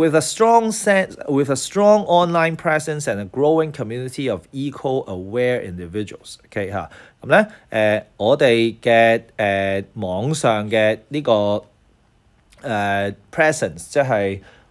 With a strong sense, with a strong online presence and a growing community of eco-aware individuals. individuals，OK、okay? 即係.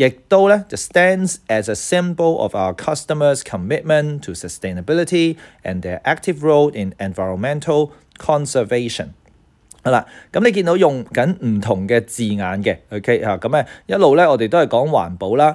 亦都咧就 stands as a symbol of our customers' commitment to sustainability and their active role in environmental conservation。好啦，咁你見到用緊唔同嘅字眼嘅，OK 嚇，咁咧一路咧我哋都係講環保啦，